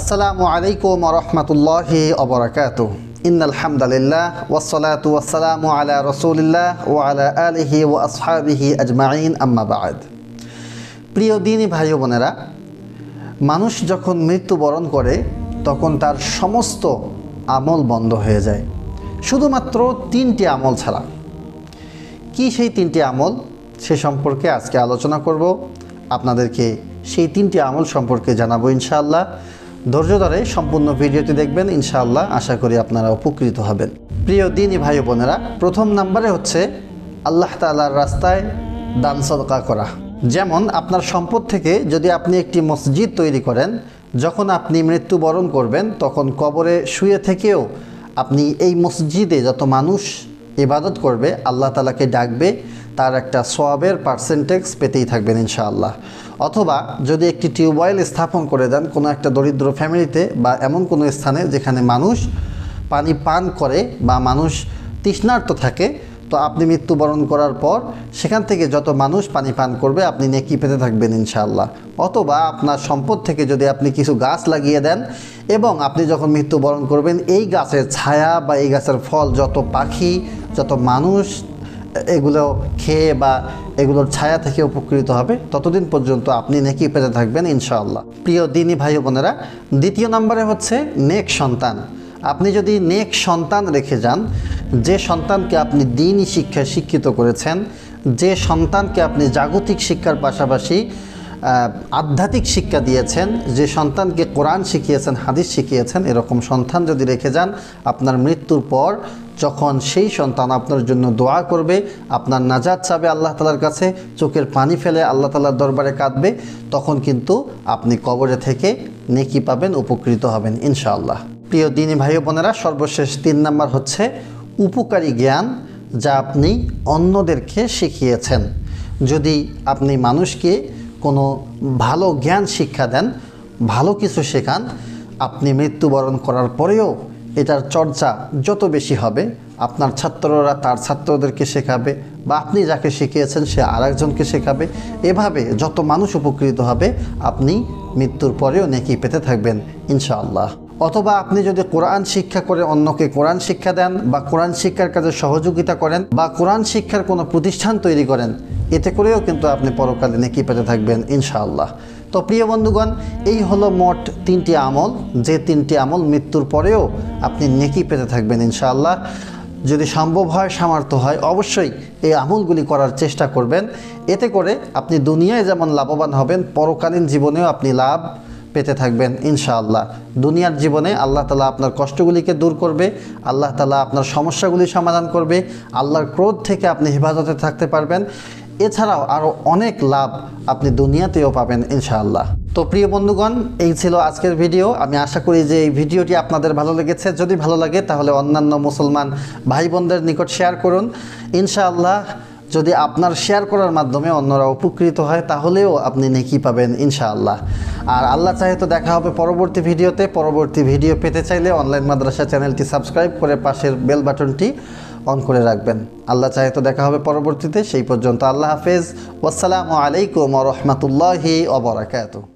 আসসালামু আলাইকুম রহমতুল্লাহ অবরাকাত ইন্নালহামদালিল্লাহ ওসলাত ওসালাম আলা রসুলিল্লাহ ও আলা আলহি ও আসহাবিহি আজমাইন আম্মাবাদ প্রিয় দিনী ভাই বোনেরা মানুষ যখন মৃত্যুবরণ করে তখন তার সমস্ত আমল বন্ধ হয়ে যায় শুধুমাত্র তিনটি আমল ছাড়া কি সেই তিনটি আমল সে সম্পর্কে আজকে আলোচনা করব আপনাদেরকে সেই তিনটি আমল সম্পর্কে জানাবো ইনশাআল্লাহ ধৈর্য ধরে সম্পূর্ণ ভিডিওটি দেখবেন ইনশাআল্লাহ আশা করি আপনারা উপকৃত হবেন প্রিয় দিনী ভাই বোনেরা প্রথম নাম্বারে হচ্ছে আল্লাহ তালার রাস্তায় দান সদকা করা যেমন আপনার সম্পদ থেকে যদি আপনি একটি মসজিদ তৈরি করেন যখন আপনি মৃত্যুবরণ করবেন তখন কবরে শুয়ে থেকেও আপনি এই মসজিদে যত মানুষ ইবাদত করবে আল্লাহ তালাকে ডাকবে তার একটা সোয়াবের পার্সেন্টেজ পেতেই থাকবেন ইনশাআল্লাহ অথবা যদি একটি টিউবওয়েল স্থাপন করে দেন কোনো একটা দরিদ্র ফ্যামিলিতে বা এমন কোনো স্থানে যেখানে মানুষ পানি পান করে বা মানুষ তৃষ্ণার্ত থাকে তো আপনি মৃত্যুবরণ করার পর সেখান থেকে যত মানুষ পানি পান করবে আপনি নেকি পেতে থাকবেন ইনশাআল্লাহ অথবা আপনার সম্পদ থেকে যদি আপনি কিছু গাছ লাগিয়ে দেন এবং আপনি যখন মৃত্যুবরণ করবেন এই গাছের ছায়া বা এই গাছের ফল যত পাখি যত মানুষ এগুলো খেয়ে বা এগুলোর ছায়া থেকে উপকৃত হবে ততদিন পর্যন্ত আপনি নেকি পেতে থাকবেন ইনশাআল্লাহ প্রিয় দিনই ভাই বোনেরা দ্বিতীয় নম্বরে হচ্ছে নেক সন্তান আপনি যদি নেক সন্তান রেখে যান যে সন্তানকে আপনি দিনই শিক্ষায় শিক্ষিত করেছেন যে সন্তানকে আপনি জাগতিক শিক্ষার পাশাপাশি আধ্যাত্মিক শিক্ষা দিয়েছেন যে সন্তানকে কোরআন শিখিয়েছেন হাদিস শিখিয়েছেন এরকম সন্তান যদি রেখে যান আপনার মৃত্যুর পর যখন সেই সন্তান আপনার জন্য দোয়া করবে আপনার নাজাদ চাবে আল্লাহ তালার কাছে চোখের পানি ফেলে আল্লাহ তালার দরবারে কাঁদবে তখন কিন্তু আপনি কবরে থেকে নেকি পাবেন উপকৃত হবেন ইনশাআল্লাহ প্রিয় দিন ভাই বোনেরা সর্বশেষ তিন নাম্বার হচ্ছে উপকারী জ্ঞান যা আপনি অন্যদেরকে শিখিয়েছেন যদি আপনি মানুষকে কোনো ভালো জ্ঞান শিক্ষা দেন ভালো কিছু শেখান আপনি মৃত্যুবরণ করার পরেও এটার চর্চা যত বেশি হবে আপনার ছাত্ররা তার ছাত্রদেরকে শেখাবে বা আপনি যাকে শিখিয়েছেন সে আর একজনকে শেখাবে এভাবে যত মানুষ উপকৃত হবে আপনি মৃত্যুর পরেও নেকি পেতে থাকবেন ইনশাআল্লাহ অথবা আপনি যদি কোরআন শিক্ষা করে অন্যকে কোরআন শিক্ষা দেন বা কোরআন শিক্ষার কাজে সহযোগিতা করেন বা কোরআন শিক্ষার কোনো প্রতিষ্ঠান তৈরি করেন এতে করেও কিন্তু আপনি পরকালে নেকি পেতে থাকবেন ইনশাআল্লাহ তো প্রিয় বন্ধুগণ এই হলো মোট তিনটি আমল যে তিনটি আমল মৃত্যুর পরেও আপনি নেকি পেতে থাকবেন ইনশাআল্লাহ যদি সম্ভব হয় সামর্থ্য হয় অবশ্যই এই আমলগুলি করার চেষ্টা করবেন এতে করে আপনি দুনিয়ায় যেমন লাভবান হবেন পরকালীন জীবনেও আপনি লাভ পেতে থাকবেন ইনশাআল্লাহ দুনিয়ার জীবনে আল্লাহ তালা আপনার কষ্টগুলিকে দূর করবে আল্লাহ তালা আপনার সমস্যাগুলি সমাধান করবে আল্লাহর ক্রোধ থেকে আপনি হেফাজতে থাকতে পারবেন এছাড়াও আরও অনেক লাভ আপনি দুনিয়াতেও পাবেন ইনশাআল্লাহ তো প্রিয় বন্ধুগণ এই ছিল আজকের ভিডিও আমি আশা করি যে এই ভিডিওটি আপনাদের ভালো লেগেছে যদি ভালো লাগে তাহলে অন্যান্য মুসলমান ভাই বোনদের নিকট শেয়ার করুন ইনশাআল্লাহ যদি আপনার শেয়ার করার মাধ্যমে অন্যরা উপকৃত হয় তাহলেও আপনি নেকি পাবেন ইনশাআল্লাহ আর আল্লাহ চাহে তো দেখা হবে পরবর্তী ভিডিওতে পরবর্তী ভিডিও পেতে চাইলে অনলাইন মাদ্রাসা চ্যানেলটি সাবস্ক্রাইব করে পাশের বেল বাটনটি অন করে রাখবেন আল্লাহ চাহে তো দেখা হবে পরবর্তীতে সেই পর্যন্ত আল্লাহ হাফেজ আসসালামু আলাইকুম রহমতুল্লাহি অবরাকাত